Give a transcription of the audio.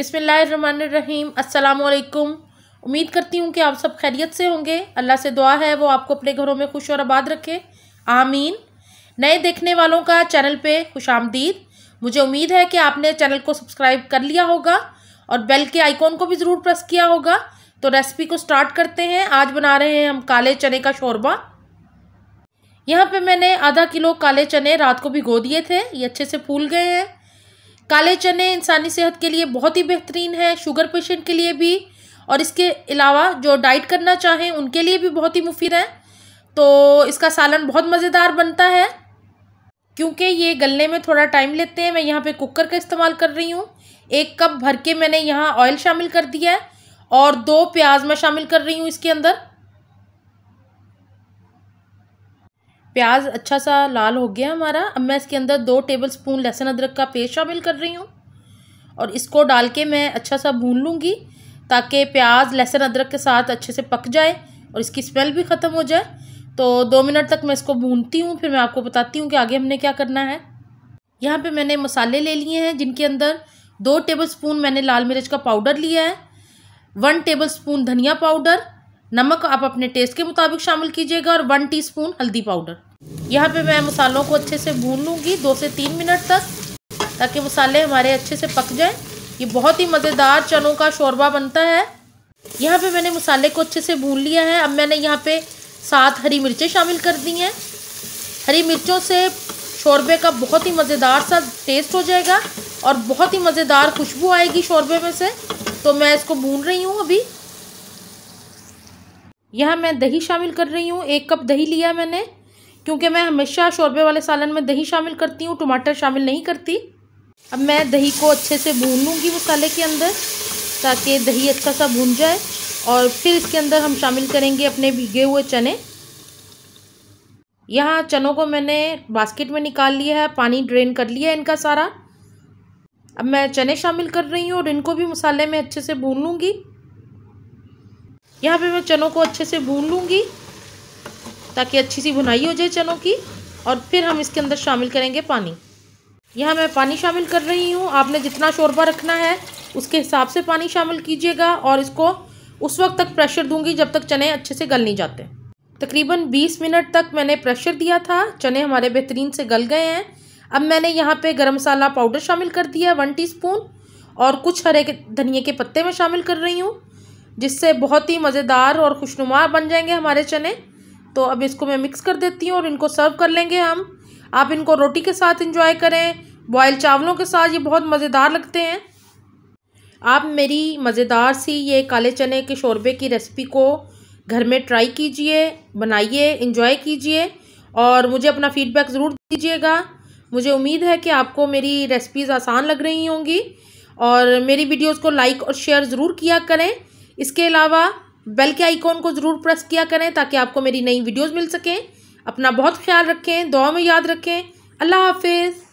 बिसमीम् अल्लाम उम्मीद करती हूँ कि आप सब खैरियत से होंगे अल्लाह से दुआ है वो आपको अपने घरों में खुश और आबाद रखे आमीन नए देखने वालों का चैनल पे खुश आमदीद मुझे उम्मीद है कि आपने चैनल को सब्सक्राइब कर लिया होगा और बेल के आइकॉन को भी ज़रूर प्रेस किया होगा तो रेसिपी को स्टार्ट करते हैं आज बना रहे हैं हम काले चने का शोरबा यहाँ पर मैंने आधा किलो काले चने रात को भिगो दिए थे ये अच्छे से फूल गए हैं काले चने इंसानी सेहत के लिए बहुत ही बेहतरीन है शुगर पेशेंट के लिए भी और इसके अलावा जो डाइट करना चाहें उनके लिए भी बहुत ही मुफीद है तो इसका सालन बहुत मज़ेदार बनता है क्योंकि ये गलने में थोड़ा टाइम लेते हैं मैं यहाँ पे कुकर का इस्तेमाल कर रही हूँ एक कप भर के मैंने यहाँ ऑयल शामिल कर दिया है और दो प्याज मैं शामिल कर रही हूँ इसके अंदर प्याज अच्छा सा लाल हो गया हमारा अब मैं इसके अंदर दो टेबल स्पून लहसुन अदरक का पेस्ट शामिल कर रही हूँ और इसको डाल के मैं अच्छा सा भून लूँगी ताकि प्याज लहसुन अदरक के साथ अच्छे से पक जाए और इसकी स्मेल भी ख़त्म हो जाए तो दो मिनट तक मैं इसको भूनती हूँ फिर मैं आपको बताती हूँ कि आगे हमने क्या करना है यहाँ पर मैंने मसाले ले लिए हैं जिनके अंदर दो टेबल स्पून मैंने लाल मिर्च का पाउडर लिया है वन टेबल स्पून धनिया पाउडर नमक आप अपने टेस्ट के मुताबिक शामिल कीजिएगा और वन टीस्पून हल्दी पाउडर यहाँ पे मैं मसालों को अच्छे से भून लूँगी दो से तीन मिनट तक ताकि मसाले हमारे अच्छे से पक जाएं ये बहुत ही मज़ेदार चनों का शोरबा बनता है यहाँ पे मैंने मसाले को अच्छे से भून लिया है अब मैंने यहाँ पे सात हरी मिर्चें शामिल कर दी हैं हरी मिर्चों से शोरबे का बहुत ही मज़ेदार सा टेस्ट हो जाएगा और बहुत ही मज़ेदार खुशबू आएगी शोरबे में से तो मैं इसको भून रही हूँ अभी यहाँ मैं दही शामिल कर रही हूँ एक कप दही लिया मैंने क्योंकि मैं हमेशा शोरबे वाले सालन में दही शामिल करती हूँ टमाटर शामिल नहीं करती अब मैं दही को अच्छे से भून लूँगी मसाले के अंदर ताकि दही अच्छा सा भून जाए और फिर इसके अंदर हम शामिल करेंगे अपने भीगे हुए चने यहाँ चनों को मैंने बास्केट में निकाल लिया है पानी ड्रेन कर लिया है इनका सारा अब मैं चने शामिल कर रही हूँ और इनको भी मसाले में अच्छे से भून लूँगी यहाँ पे मैं चनों को अच्छे से भून लूँगी ताकि अच्छी सी भुनाई हो जाए चनों की और फिर हम इसके अंदर शामिल करेंगे पानी यहाँ मैं पानी शामिल कर रही हूँ आपने जितना शोरबा रखना है उसके हिसाब से पानी शामिल कीजिएगा और इसको उस वक्त तक प्रेशर दूंगी जब तक चने अच्छे से गल नहीं जाते तकरीबन 20 मिनट तक मैंने प्रेशर दिया था चने हमारे बेहतरीन से गल गए हैं अब मैंने यहाँ पे गरम मसाला पाउडर शामिल कर दिया वन टी और कुछ हरे धनिए के पत्ते में शामिल कर रही हूँ जिससे बहुत ही मज़ेदार और खुशनुमा बन जाएंगे हमारे चने तो अब इसको मैं मिक्स कर देती हूँ और इनको सर्व कर लेंगे हम आप इनको रोटी के साथ इंजॉय करें बॉयल चावलों के साथ ये बहुत मज़ेदार लगते हैं आप मेरी मज़ेदार सी ये काले चने के शोरबे की रेसिपी को घर में ट्राई कीजिए बनाइए इंजॉय कीजिए और मुझे अपना फीडबैक ज़रूर दीजिएगा मुझे उम्मीद है कि आपको मेरी रेसिपीज़ आसान लग रही होंगी और मेरी वीडियोस को लाइक और शेयर ज़रूर किया करें इसके अलावा बेल के आइकॉन को ज़रूर प्रेस किया करें ताकि आपको मेरी नई वीडियोज़ मिल सकें अपना बहुत ख्याल रखें दुआ में याद रखें अल्लाह हाफिज़